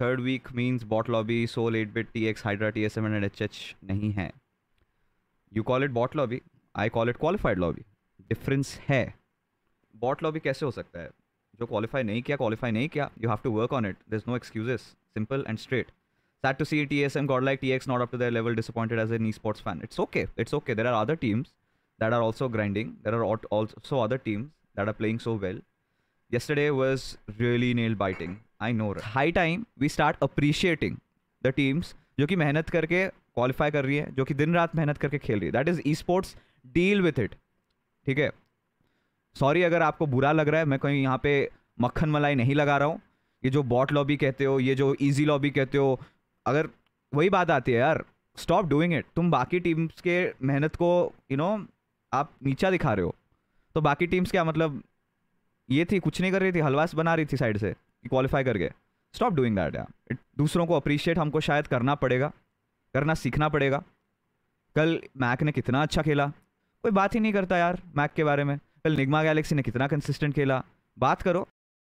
Third week means bot lobby Soul eight bit T X Hydra T S seven and H H नहीं है you call it bot lobby I call it qualified lobby difference है bot lobby कैसे हो सकता है जो qualify नहीं किया क्वालिफाई नहीं किया you have to work on it there is no excuses simple and straight sad to see T S M God like T X not up to their level disappointed as an esports fan it's okay it's okay there are other teams that are also grinding. There are also other teams that are playing so well. Yesterday was really nail biting. I know high time we start appreciating the teams जो कि मेहनत करके qualify कर रही है जो कि दिन रात मेहनत करके खेल रही है that is esports deal with it ठीक है सॉरी अगर आपको बुरा लग रहा है मैं कहीं यहाँ पे मक्खन मलाई नहीं लगा रहा हूँ ये जो बॉट लॉबी कहते हो ये जो ईजी लॉबी कहते हो अगर वही बात आती है यार स्टॉप डूइंग इट तुम बाकी टीम्स के मेहनत को यू you नो know, आप नीचा दिखा रहे हो तो बाकी टीम्स क्या मतलब ये थी कुछ नहीं कर रही थी हलवास बना रही थी साइड से क्वालिफाई कर गए स्टॉप डूइंग दैट या दूसरों को अप्रिशिएट हमको शायद करना पड़ेगा करना सीखना पड़ेगा कल मैक ने कितना अच्छा खेला कोई बात ही नहीं करता यार मैक के बारे में कल निगमा गैलेक्सी ने कितना कंसिस्टेंट खेला बात करो